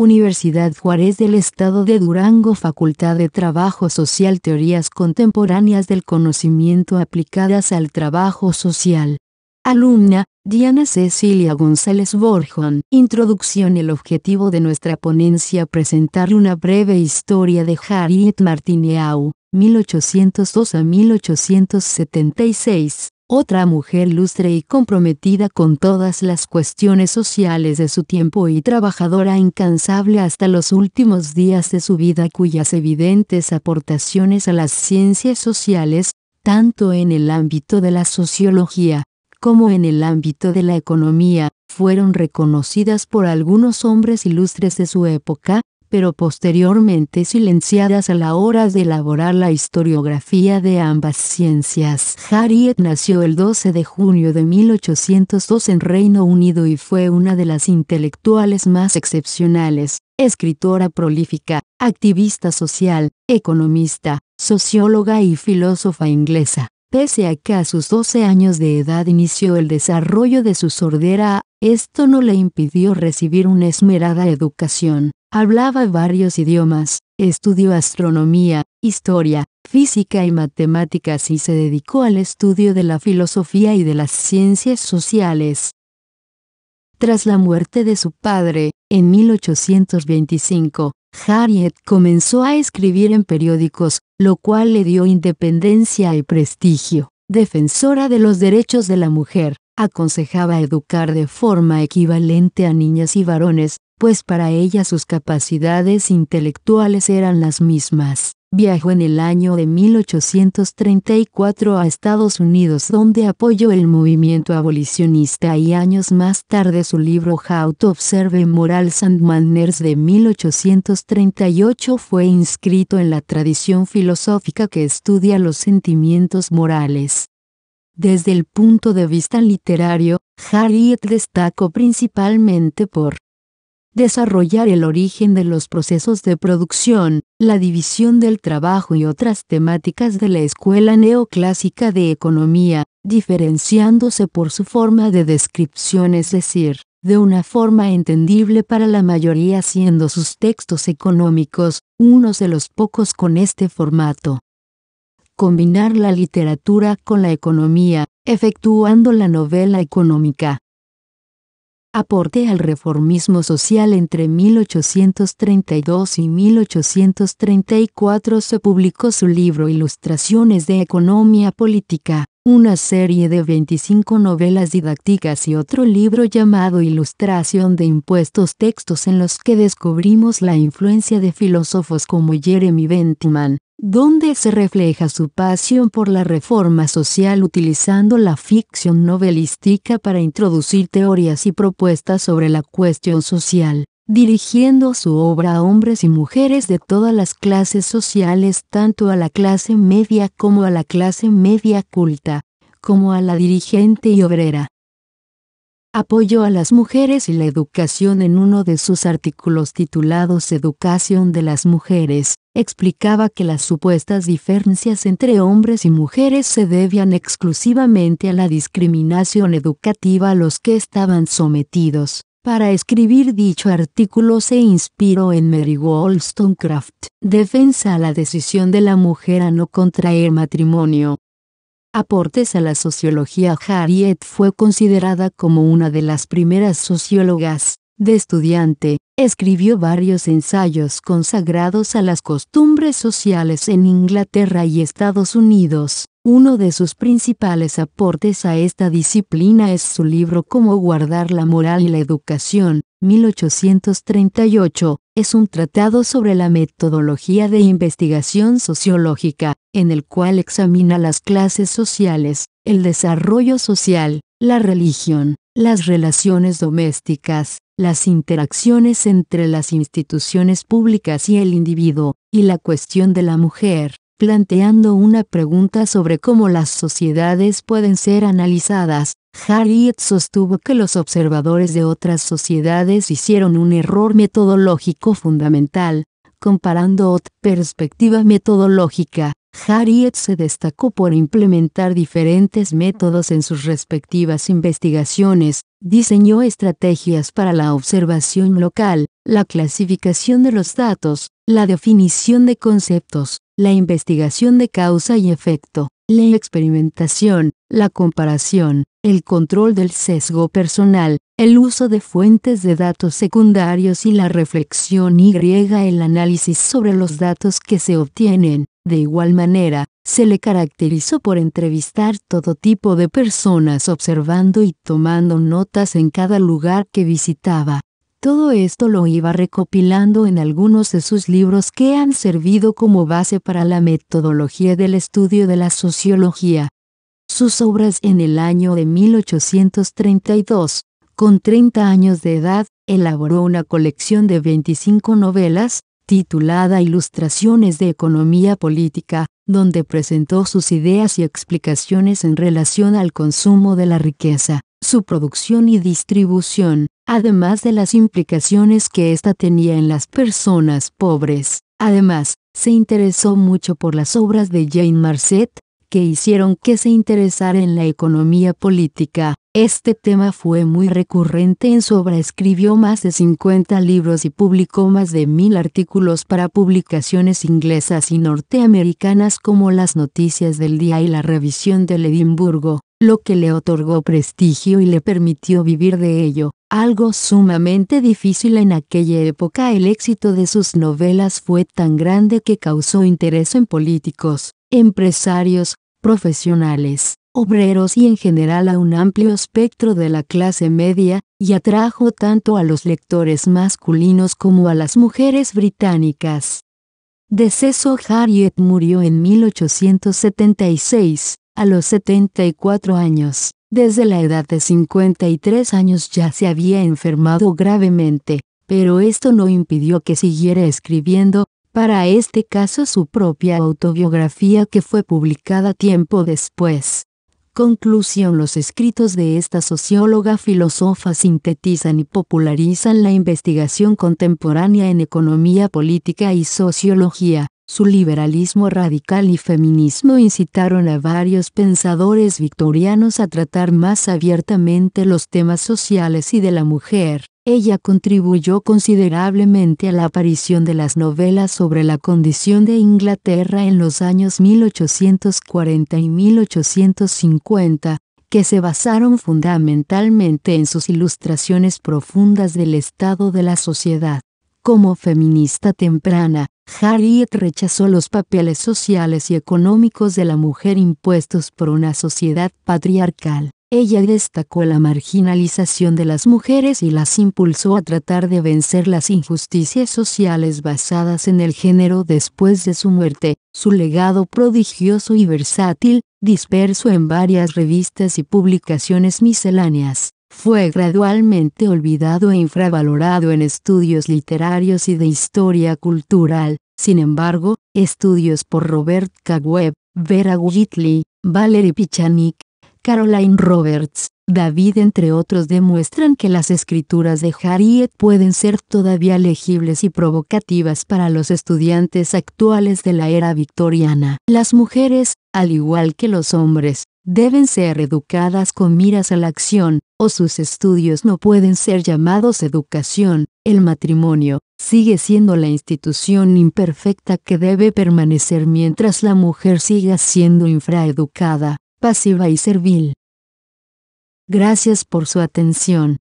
Universidad Juárez del Estado de Durango Facultad de Trabajo Social Teorías Contemporáneas del Conocimiento aplicadas al trabajo social. Alumna, Diana Cecilia González Borjón. Introducción El objetivo de nuestra ponencia presentar una breve historia de Harriet Martineau, 1802 a 1876 otra mujer lustre y comprometida con todas las cuestiones sociales de su tiempo y trabajadora incansable hasta los últimos días de su vida cuyas evidentes aportaciones a las ciencias sociales, tanto en el ámbito de la sociología, como en el ámbito de la economía, fueron reconocidas por algunos hombres ilustres de su época, pero posteriormente silenciadas a la hora de elaborar la historiografía de ambas ciencias. Harriet nació el 12 de junio de 1802 en Reino Unido y fue una de las intelectuales más excepcionales, escritora prolífica, activista social, economista, socióloga y filósofa inglesa. Pese a que a sus 12 años de edad inició el desarrollo de su sordera, esto no le impidió recibir una esmerada educación. Hablaba varios idiomas, estudió astronomía, historia, física y matemáticas y se dedicó al estudio de la filosofía y de las ciencias sociales. Tras la muerte de su padre, en 1825, Harriet comenzó a escribir en periódicos, lo cual le dio independencia y prestigio. Defensora de los derechos de la mujer, aconsejaba educar de forma equivalente a niñas y varones, pues para ella sus capacidades intelectuales eran las mismas. Viajó en el año de 1834 a Estados Unidos donde apoyó el movimiento abolicionista y años más tarde su libro How to Observe Morals and Manners de 1838 fue inscrito en la tradición filosófica que estudia los sentimientos morales. Desde el punto de vista literario, Harriet destacó principalmente por desarrollar el origen de los procesos de producción, la división del trabajo y otras temáticas de la escuela neoclásica de economía, diferenciándose por su forma de descripción, es decir, de una forma entendible para la mayoría siendo sus textos económicos, unos de los pocos con este formato. Combinar la literatura con la economía, efectuando la novela económica, aporte al reformismo social entre 1832 y 1834 se publicó su libro Ilustraciones de Economía Política, una serie de 25 novelas didácticas y otro libro llamado Ilustración de Impuestos textos en los que descubrimos la influencia de filósofos como Jeremy Bentham, donde se refleja su pasión por la reforma social utilizando la ficción novelística para introducir teorías y propuestas sobre la cuestión social, dirigiendo su obra a hombres y mujeres de todas las clases sociales, tanto a la clase media como a la clase media culta, como a la dirigente y obrera. Apoyó a las mujeres y la educación en uno de sus artículos titulados Educación de las Mujeres explicaba que las supuestas diferencias entre hombres y mujeres se debían exclusivamente a la discriminación educativa a los que estaban sometidos. Para escribir dicho artículo se inspiró en Mary Wollstonecraft, defensa a la decisión de la mujer a no contraer matrimonio. Aportes a la sociología Harriet fue considerada como una de las primeras sociólogas, de estudiante, escribió varios ensayos consagrados a las costumbres sociales en Inglaterra y Estados Unidos. Uno de sus principales aportes a esta disciplina es su libro Cómo guardar la moral y la educación, 1838, es un tratado sobre la metodología de investigación sociológica, en el cual examina las clases sociales, el desarrollo social, la religión, las relaciones domésticas, las interacciones entre las instituciones públicas y el individuo, y la cuestión de la mujer, planteando una pregunta sobre cómo las sociedades pueden ser analizadas. Harriet sostuvo que los observadores de otras sociedades hicieron un error metodológico fundamental, comparando otra perspectiva metodológica. Harriet se destacó por implementar diferentes métodos en sus respectivas investigaciones, diseñó estrategias para la observación local, la clasificación de los datos, la definición de conceptos, la investigación de causa y efecto, la experimentación, la comparación, el control del sesgo personal, el uso de fuentes de datos secundarios y la reflexión y el análisis sobre los datos que se obtienen. De igual manera, se le caracterizó por entrevistar todo tipo de personas observando y tomando notas en cada lugar que visitaba. Todo esto lo iba recopilando en algunos de sus libros que han servido como base para la metodología del estudio de la sociología. Sus obras en el año de 1832, con 30 años de edad, elaboró una colección de 25 novelas, titulada Ilustraciones de Economía Política, donde presentó sus ideas y explicaciones en relación al consumo de la riqueza, su producción y distribución, además de las implicaciones que ésta tenía en las personas pobres. Además, se interesó mucho por las obras de Jane Marcet, que hicieron que se interesara en la economía política. Este tema fue muy recurrente en su obra. Escribió más de 50 libros y publicó más de mil artículos para publicaciones inglesas y norteamericanas como Las Noticias del Día y La Revisión del Edimburgo, lo que le otorgó prestigio y le permitió vivir de ello, algo sumamente difícil en aquella época. El éxito de sus novelas fue tan grande que causó interés en políticos, empresarios, profesionales obreros y en general a un amplio espectro de la clase media, y atrajo tanto a los lectores masculinos como a las mujeres británicas. Deceso Harriet murió en 1876, a los 74 años. Desde la edad de 53 años ya se había enfermado gravemente, pero esto no impidió que siguiera escribiendo, para este caso su propia autobiografía que fue publicada tiempo después. Conclusión Los escritos de esta socióloga filósofa sintetizan y popularizan la investigación contemporánea en economía política y sociología. Su liberalismo radical y feminismo incitaron a varios pensadores victorianos a tratar más abiertamente los temas sociales y de la mujer. Ella contribuyó considerablemente a la aparición de las novelas sobre la condición de Inglaterra en los años 1840 y 1850, que se basaron fundamentalmente en sus ilustraciones profundas del estado de la sociedad. Como feminista temprana, Harriet rechazó los papeles sociales y económicos de la mujer impuestos por una sociedad patriarcal. Ella destacó la marginalización de las mujeres y las impulsó a tratar de vencer las injusticias sociales basadas en el género después de su muerte. Su legado prodigioso y versátil, disperso en varias revistas y publicaciones misceláneas, fue gradualmente olvidado e infravalorado en estudios literarios y de historia cultural. Sin embargo, estudios por Robert K. Webb, Vera Whitley, Valerie Pichanik, Caroline Roberts, David entre otros demuestran que las escrituras de Harriet pueden ser todavía legibles y provocativas para los estudiantes actuales de la era victoriana. Las mujeres, al igual que los hombres, deben ser educadas con miras a la acción, o sus estudios no pueden ser llamados educación. El matrimonio sigue siendo la institución imperfecta que debe permanecer mientras la mujer siga siendo infraeducada pasiva y servil. Gracias por su atención.